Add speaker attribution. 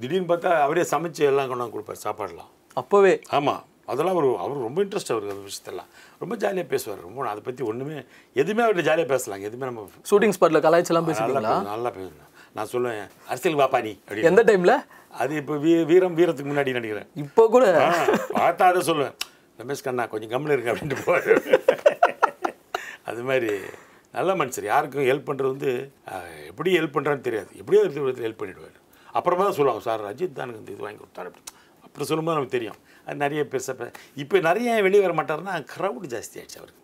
Speaker 1: திடீர்னு பார்த்தா அவரே சமைச்சு எல்லாம் கொண்டாந்து கொடுப்பார் சாப்பாடுலாம் அப்போவே ஆமாம் அதெல்லாம் அவர் அவர் ரொம்ப இன்ட்ரெஸ்ட் அவருக்கு அந்த விஷயத்தெல்லாம் ரொம்ப ஜாலியாக பேசுவார் ரொம்ப அதை பற்றி ஒன்றுமே எதுவுமே அவர்கிட்ட ஜாலியாக பேசலாம் எதுவுமே நம்ம ஷூட்டிங் ஸ்பாட்டில் கலாய்ச்சலாம் பேசுவீங்களா நல்லா பேசுவேன் நான் சொல்லுவேன் அரசியல் பாப்பா நீ அப்படி எந்த டைமில் அது இப்போ வீ வீரம் வீரத்துக்கு முன்னாடி நடிக்கிறேன் இப்போ கூட பார்த்தா அதை சொல்லுவேன் ரமேஷ் கண்ணா கொஞ்சம் கம்மில் இருக்கு அப்படின்ட்டு போவார் அது மாதிரி நல்ல மனுஷர் யாருக்கும் ஹெல்ப் பண்ணுறது வந்து எப்படி ஹெல்ப் பண்ணுறான்னு தெரியாது எப்படியோ ஒரு ஹெல்ப் பண்ணிவிடுவார் அப்புறமா தான் சொல்லுவாங்க சார் ரஜித் தானுக்கு இந்த இது வாங்கி கொடுத்தாரு அப்படி சொல்லும்போது நமக்கு தெரியும் அது நிறைய பெருசாக இப்போ நிறைய வெளியே வர மாட்டார்னா க்ரௌடு ஜாஸ்தி ஆகிடுச்சு அவருக்கு